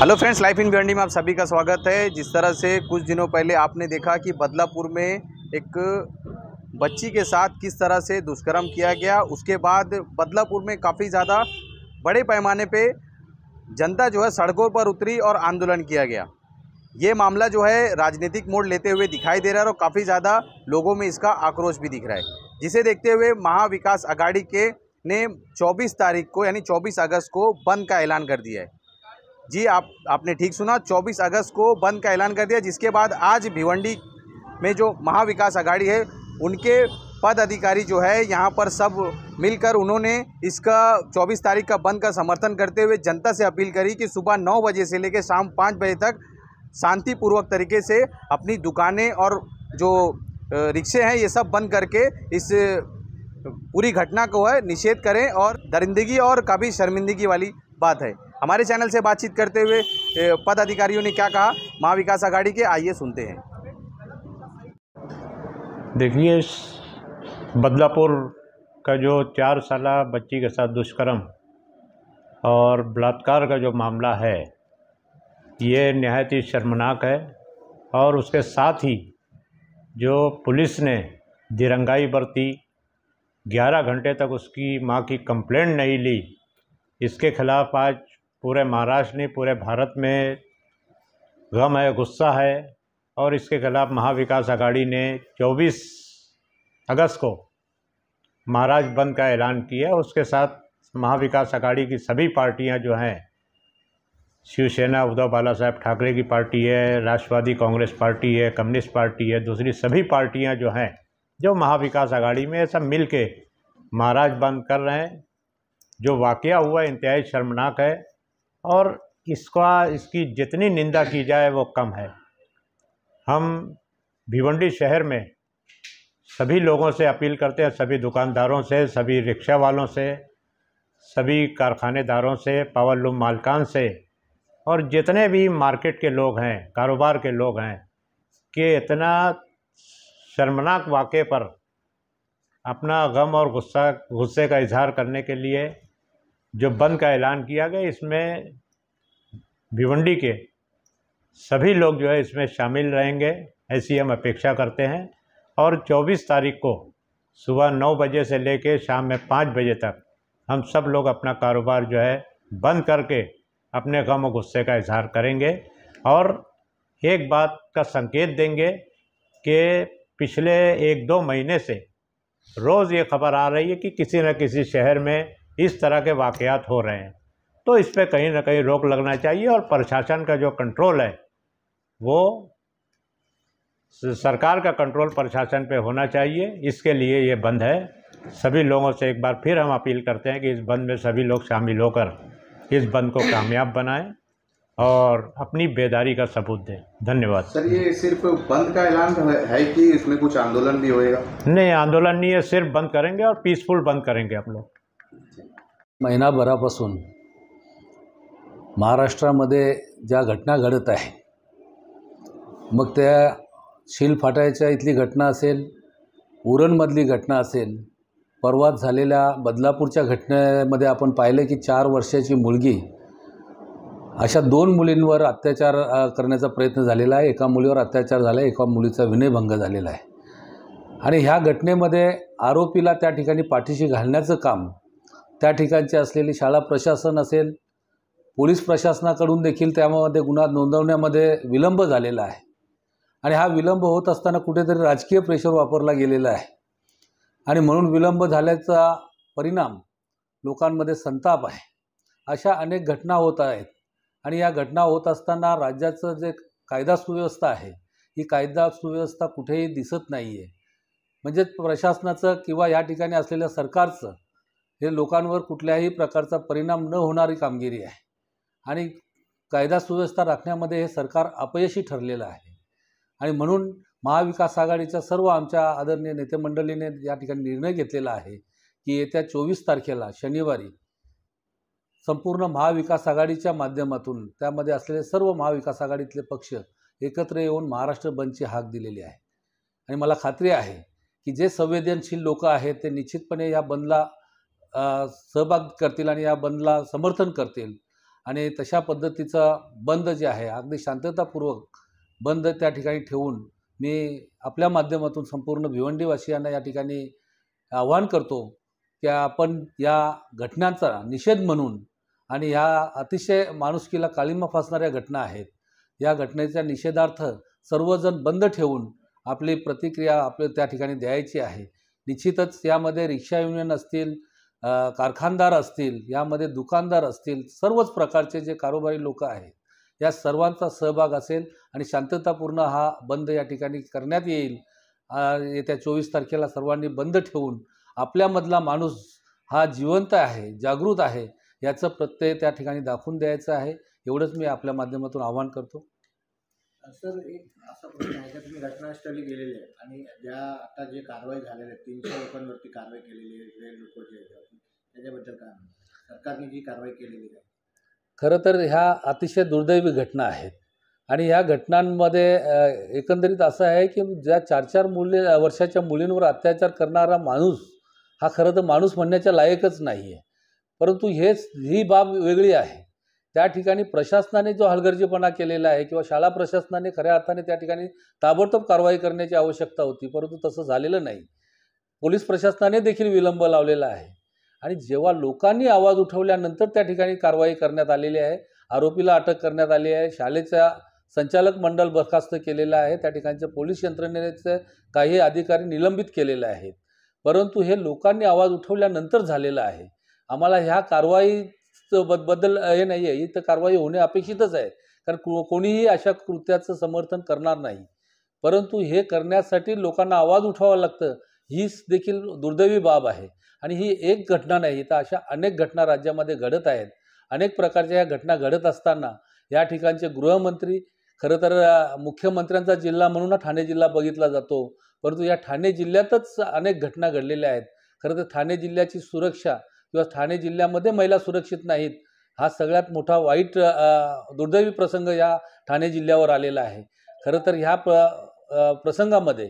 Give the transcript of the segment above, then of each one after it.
hello friends life in बियंडी में आप सभी का स्वागत है जिस तरह से कुछ दिनों पहले आपने देखा कि बदलापुर में एक बच्ची के साथ किस तरह से दुष्कर्म किया गया उसके बाद बदलापुर में काफ़ी ज़्यादा बड़े पैमाने पे जनता जो है सड़कों पर उतरी और आंदोलन किया गया ये मामला जो है राजनीतिक मोड़ लेते हुए दिखाई दे रहा है और काफ़ी ज़्यादा लोगों में इसका आक्रोश भी दिख रहा है जिसे देखते हुए महाविकास अघाड़ी के ने 24 तारीख को यानी 24 अगस्त को बंद का ऐलान कर दिया है जी आप आपने ठीक सुना 24 अगस्त को बंद का ऐलान कर दिया जिसके बाद आज भिवंडी में जो महाविकास आघाड़ी है उनके पद अधिकारी जो है यहाँ पर सब मिलकर उन्होंने इसका 24 तारीख का बंद का समर्थन करते हुए जनता से अपील करी कि सुबह नौ बजे से लेकर शाम पाँच बजे तक शांतिपूर्वक तरीके से अपनी दुकानें और जो रिक्शे हैं ये सब बंद करके इस पूरी घटना को है निषेध करें और दरिंदगी और काफ़ी शर्मिंदगी वाली बात है हमारे चैनल से बातचीत करते हुए पदाधिकारियों ने क्या कहा महाविकास आघाड़ी के आइए सुनते हैं देखिए बदलापुर का जो चार साल बच्ची के साथ दुष्कर्म और बलात्कार का जो मामला है ये नहायत ही शर्मनाक है और उसके साथ ही जो पुलिस ने दिरंगाई बरती 11 घंटे तक उसकी मां की कंप्लेंट नहीं ली इसके खिलाफ आज पूरे महाराष्ट्र नहीं पूरे भारत में गम है गुस्सा है और इसके खिलाफ महाविकास आघाड़ी ने 24 अगस्त को महाराज बंद का ऐलान किया उसके साथ महाविकास आघाड़ी की सभी पार्टियां जो हैं शिवसेना उद्धव बाला साहब ठाकरे की पार्टी है राष्ट्रवादी कांग्रेस पार्टी है कम्युनिस्ट पार्टी है दूसरी सभी पार्टियां जो हैं जो महाविकास आघाड़ी में सब मिल के महाराज बंद कर रहे हैं जो वाक़ हुआ इंतहाई शर्मनाक है और इसका इसकी जितनी निंदा की जाए वो कम है हम भिवंडी शहर में सभी लोगों से अपील करते हैं सभी दुकानदारों से सभी रिक्शा वालों से सभी कारखानेदारों से पावर लूम मालकान से और जितने भी मार्केट के लोग हैं कारोबार के लोग हैं कि इतना शर्मनाक वाक़े पर अपना गम और गुस्सा गुस्से का इजहार करने के लिए जो बंद का ऐलान किया गया इसमें भिवंडी के सभी लोग जो है इसमें शामिल रहेंगे ऐसी हम अपेक्षा करते हैं और 24 तारीख को सुबह 9 बजे से लेकर शाम में 5 बजे तक हम सब लोग अपना कारोबार जो है बंद करके अपने गम और गुस्से का इजहार करेंगे और एक बात का संकेत देंगे कि पिछले एक दो महीने से रोज़ ये खबर आ रही है कि किसी न किसी शहर में इस तरह के वाकयात हो रहे हैं तो इस पर कहीं ना कहीं रोक लगना चाहिए और प्रशासन का जो कंट्रोल है वो सरकार का कंट्रोल प्रशासन पे होना चाहिए इसके लिए ये बंद है सभी लोगों से एक बार फिर हम अपील करते हैं कि इस बंद में सभी लोग शामिल होकर इस बंद को कामयाब बनाएं और अपनी बेदारी का सबूत दें धन्यवाद सर ये सिर्फ बंद का ऐलान तो है कि इसमें कुछ आंदोलन भी होएगा नहीं आंदोलन नहीं है सिर्फ बंद करेंगे और पीसफुल बंद करेंगे हम लोग महिनाभरापासून महाराष्ट्रामध्ये ज्या घटना घडत आहे मग त्या शील फाटायच्या इथली घटना असेल उरणमधली घटना असेल परवाच झालेल्या बदलापूरच्या घटनेमध्ये आपण पाहिलं की चार वर्षाची मुलगी अशा दोन मुलींवर अत्याचार करण्याचा प्रयत्न झालेला आहे एका मुलीवर अत्याचार झाला आहे एका मुलीचा विनयभंग झालेला आहे आणि ह्या घटनेमध्ये आरोपीला त्या ठिकाणी पाठीशी घालण्याचं काम त्या ठिकाणची असलेली शाळा प्रशासन असेल पोलीस प्रशासनाकडून देखील त्यामध्ये गुन्हा नोंदवण्यामध्ये विलंब झालेला आहे आणि हा विलंब होत असताना कुठेतरी राजकीय प्रेशर वापरला गेलेला आहे आणि म्हणून विलंब झाल्याचा परिणाम लोकांमध्ये संताप आहे अशा अनेक घटना होत आहेत आणि या घटना होत असताना राज्याचं जे कायदा सुव्यवस्था आहे ही कायदा सुव्यवस्था कुठेही दिसत नाही आहे म्हणजेच प्रशासनाचं किंवा या ठिकाणी असलेल्या सरकारचं हे लोकांवर कुठल्याही प्रकारचा परिणाम न होणारी कामगिरी आहे आणि कायदा सुव्यवस्था राखण्यामध्ये हे सरकार अपयशी ठरलेलं आहे आणि म्हणून महाविकास आघाडीच्या सर्व आमच्या आदरणीय नेते मंडळीने या ठिकाणी निर्णय घेतलेला आहे की येत्या चोवीस तारखेला शनिवारी संपूर्ण महाविकास आघाडीच्या माध्यमातून त्यामध्ये असलेले सर्व महाविकास आघाडीतले पक्ष एकत्र येऊन महाराष्ट्र बंदची हाक दिलेली आहे आणि मला खात्री आहे की जे संवेदनशील लोक आहेत ते निश्चितपणे या बंदला सहभाग करतील आणि या बंदला समर्थन करतील आणि तशा पद्धतीचा बंद जे आहे अगदी शांततापूर्वक बंद त्या ठिकाणी ठेवून मी आपल्या माध्यमातून संपूर्ण भिवंडीवासियांना या ठिकाणी आव्हान करतो की आपण या घटनांचा निषेध म्हणून आणि ह्या अतिशय माणुसकीला काळिंबा फासणाऱ्या घटना आहेत या घटनेच्या निषेधार्थ सर्वजण बंद ठेवून आपली प्रतिक्रिया आपल्या त्या ठिकाणी द्यायची आहे निश्चितच यामध्ये रिक्षा युनियन असतील कारखानदार असतील यामध्ये दुकानदार असतील सर्वच प्रकारचे जे कारोबारी लोक आहेत या सर्वांचा सहभाग असेल आणि शांततापूर्ण हा बंद या ठिकाणी करण्यात येईल येत्या चोवीस तारखेला सर्वांनी बंद ठेवून आपल्यामधला माणूस हा जिवंत आहे जागृत आहे याचं प्रत्यय त्या ठिकाणी दाखवून द्यायचं आहे एवढंच मी आपल्या माध्यमातून आवाहन करतो सर एक असा प्रश्न आहे का तुम्ही घटनास्थळी गेलेले आहे आणि ज्या आता जे कारवाई झालेली आहेत तीनशे लोकांवरती कारवाई केलेली आहे रेल लोकांच्या त्याच्याबद्दल काय सरकारने जी कारवाई केलेली आहे खरं तर ह्या अतिशय दुर्दैवी घटना आहेत आणि ह्या घटनांमध्ये एकंदरीत असं आहे की ज्या चार चार मूल्य वर्षाच्या मुलींवर अत्याचार करणारा माणूस हा खरं तर माणूस म्हणण्याच्या लायकच नाही आहे परंतु हेच ही बाब वेगळी आहे त्या ठिकाणी प्रशासनाने जो हलगर्जीपणा केलेला आहे किंवा शाळा प्रशासनाने खऱ्या अर्थाने त्या ठिकाणी ताबडतोब कारवाई करण्याची आवश्यकता होती परंतु तसं झालेलं नाही पोलीस प्रशासनाने देखील विलंब लावलेला आहे आणि जेव्हा लोकांनी आवाज उठवल्यानंतर त्या ठिकाणी कारवाई करण्यात आलेली आहे आरोपीला अटक करण्यात आली आहे शाळेचा संचालक मंडळ बरखास्त केलेलं आहे त्या ठिकाणचं पोलीस यंत्रणेचे काही अधिकारी निलंबित केलेले आहेत परंतु हे लोकांनी आवाज उठवल्यानंतर झालेलं आहे आम्हाला ह्या कारवाई बदल हे नाही आहे इथं कारवाई होणे अपेक्षितच आहे कारण कोणीही अशा कृत्याचं समर्थन करणार नाही परंतु हे करण्यासाठी लोकांना आवाज उठवावा लागतं हीच देखील दुर्दैवी बाब आहे आणि ही एक घटना नाही तर अशा अनेक घटना राज्यामध्ये घडत आहेत अनेक प्रकारच्या या घटना घडत असताना या ठिकाणचे गृहमंत्री खरं तर मुख्यमंत्र्यांचा जिल्हा म्हणून ठाणे जिल्हा बघितला जातो परंतु या ठाणे जिल्ह्यातच अनेक घटना घडलेल्या आहेत खरं तर ठाणे जिल्ह्याची सुरक्षा किंवा ठाणे जिल्ह्यामध्ये महिला सुरक्षित नाहीत हा सगळ्यात मोठा वाईट दुर्दैवी प्रसंग या ठाणे जिल्ह्यावर आलेला आहे खरं तर ह्या प्र प्रसंगामध्ये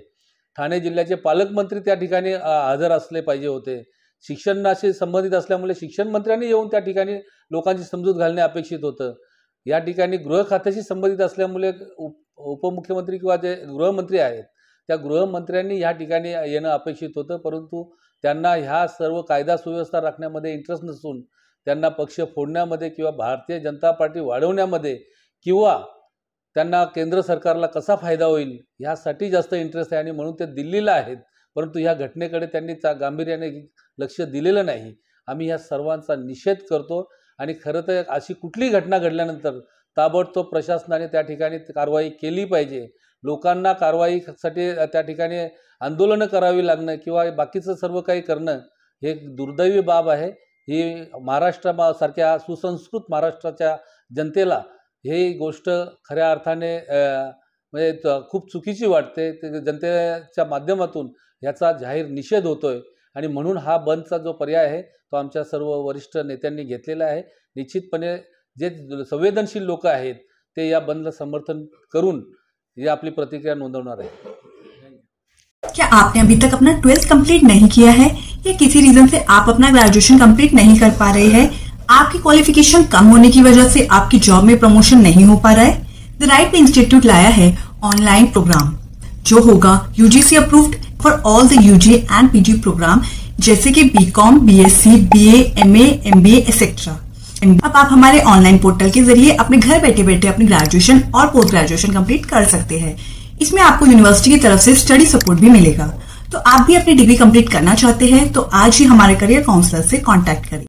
ठाणे जिल्ह्याचे पालकमंत्री त्या ठिकाणी हजर असले पाहिजे होते शिक्षणाशी संबंधित असल्यामुळे शिक्षण मंत्र्यांनी येऊन त्या ठिकाणी लोकांची समजूत घालणे अपेक्षित होतं या ठिकाणी गृह खात्याशी संबंधित असल्यामुळे उप उपमुख्यमंत्री किंवा जे गृहमंत्री आहेत त्या गृहमंत्र्यांनी या ठिकाणी येणं अपेक्षित होतं परंतु त्यांना ह्या सर्व कायदा सुव्यवस्था राखण्यामध्ये इंटरेस्ट नसून त्यांना पक्ष फोडण्यामध्ये किंवा भारतीय जनता पार्टी वाढवण्यामध्ये किंवा त्यांना केंद्र सरकारला कसा फायदा होईल ह्यासाठी जास्त इंटरेस्ट आहे आणि म्हणून ते दिल्लीला आहेत परंतु ह्या घटनेकडे त्यांनी चा गांभीर्याने लक्ष दिलेलं नाही आम्ही ह्या सर्वांचा निषेध करतो आणि खरं तर अशी कुठलीही घटना घडल्यानंतर ताबडतोब प्रशासनाने त्या ठिकाणी कारवाई केली पाहिजे लोकांना कारवाईसाठी त्या ठिकाणी आंदोलनं करावी लागणं किंवा बाकीचं सर्व काही करणं हे दुर्दैवी बाब आहे ही महाराष्ट्रासारख्या सुसंस्कृत महाराष्ट्राच्या जनतेला ही गोष्ट खऱ्या अर्थाने म्हणजे खूप चुकीची वाटते ते जनतेच्या माध्यमातून याचा जाहीर निषेध होतोय आणि म्हणून हा बंदचा जो पर्याय आहे तो आमच्या सर्व वरिष्ठ नेत्यांनी घेतलेला आहे निश्चितपणे जे संवेदनशील लोक आहेत ते या बंदला समर्थन करून ये आपकी प्रतिक्रिया नोंदवणार क्या आपने अभी तक अपना ट्वेल्थ कंप्लीट नहीं किया है या किसी रीजन से आप अपना ग्रेजुएशन कंप्लीट नहीं कर पा रहे हैं आपकी क्वालिफिकेशन कम होने की वजह से आपकी जॉब में प्रमोशन नहीं हो पा रहा है द राइट इंस्टीट्यूट लाया है ऑनलाइन प्रोग्राम जो होगा UGC approved for all the UG and PG program जैसे कि BCom, BSc, BA, MA, MBA etcetera अब आप हमारे ऑनलाइन पोर्टल के जरिए अपने घर बैठे बैठे अपनी ग्रेजुएशन और पोस्ट ग्रेजुएशन कंप्लीट कर सकते हैं इसमें आपको यूनिवर्सिटी की तरफ से स्टडी सपोर्ट भी मिलेगा तो आप भी अपनी डिग्री कंप्लीट करना चाहते हैं तो आज ही हमारे करियर काउंसलर से कांटेक्ट करें